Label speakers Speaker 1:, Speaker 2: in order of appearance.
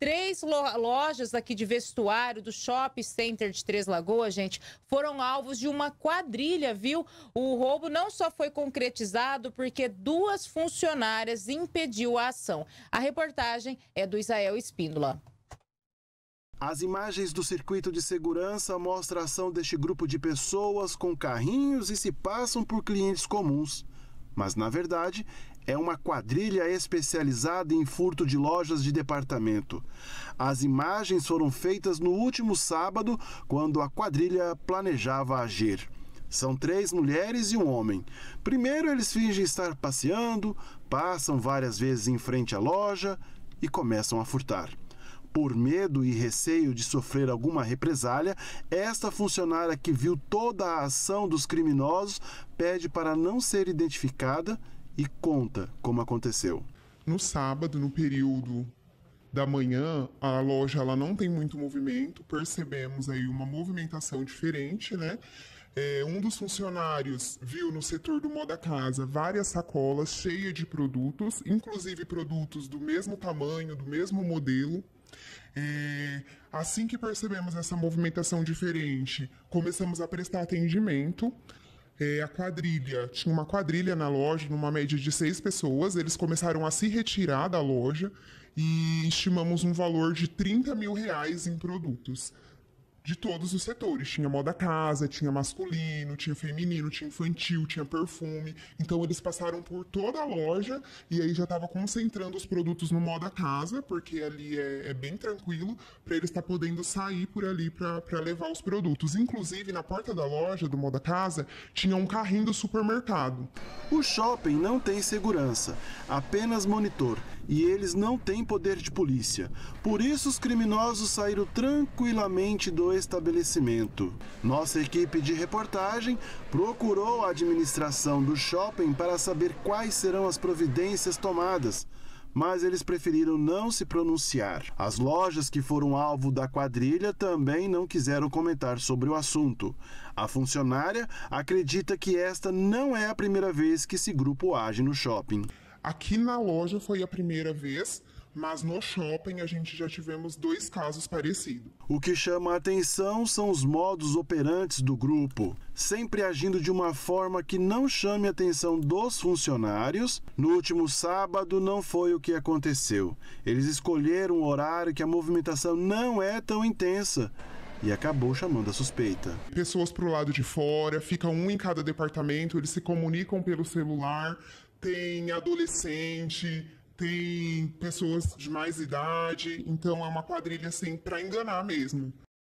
Speaker 1: Três lojas aqui de vestuário do Shopping Center de Três Lagoas, gente, foram alvos de uma quadrilha, viu? O roubo não só foi concretizado porque duas funcionárias impediu a ação. A reportagem é do Israel Espíndola.
Speaker 2: As imagens do circuito de segurança mostram a ação deste grupo de pessoas com carrinhos e se passam por clientes comuns. Mas, na verdade, é uma quadrilha especializada em furto de lojas de departamento. As imagens foram feitas no último sábado, quando a quadrilha planejava agir. São três mulheres e um homem. Primeiro, eles fingem estar passeando, passam várias vezes em frente à loja e começam a furtar. Por medo e receio de sofrer alguma represália, esta funcionária que viu toda a ação dos criminosos pede para não ser identificada e conta como aconteceu.
Speaker 1: No sábado, no período da manhã, a loja ela não tem muito movimento, percebemos aí uma movimentação diferente, né? É, um dos funcionários viu no setor do Moda Casa várias sacolas cheias de produtos, inclusive produtos do mesmo tamanho, do mesmo modelo. É, assim que percebemos essa movimentação diferente, começamos a prestar atendimento é, a quadrilha. Tinha uma quadrilha na loja, numa média de seis pessoas. Eles começaram a se retirar da loja e estimamos um valor de 30 mil reais em produtos de todos os setores. Tinha moda casa, tinha masculino, tinha feminino, tinha infantil, tinha perfume. Então eles passaram por toda a loja e aí já estava concentrando os produtos no moda casa, porque ali é, é bem tranquilo, para eles estar tá podendo sair por ali para levar os produtos. Inclusive, na
Speaker 2: porta da loja do moda casa, tinha um carrinho do supermercado. O shopping não tem segurança, apenas monitor e eles não têm poder de polícia. Por isso, os criminosos saíram tranquilamente do estabelecimento. Nossa equipe de reportagem procurou a administração do shopping para saber quais serão as providências tomadas mas eles preferiram não se pronunciar. As lojas que foram alvo da quadrilha também não quiseram comentar sobre o assunto. A funcionária acredita que esta não é a primeira vez que esse grupo age no shopping. Aqui na loja foi a primeira vez, mas no shopping a gente
Speaker 1: já tivemos dois casos parecidos.
Speaker 2: O que chama a atenção são os modos operantes do grupo, sempre agindo de uma forma que não chame a atenção dos funcionários. No último sábado não foi o que aconteceu. Eles escolheram um horário que a movimentação não é tão intensa e acabou chamando a suspeita. Pessoas
Speaker 1: para o lado de fora, fica um em cada departamento, eles se comunicam pelo celular, tem adolescente, tem pessoas de mais idade, então é uma quadrilha assim para enganar mesmo.